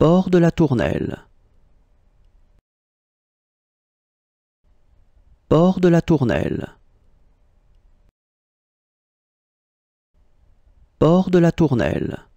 Port de la Tournelle. Port de la Tournelle. Port de la Tournelle.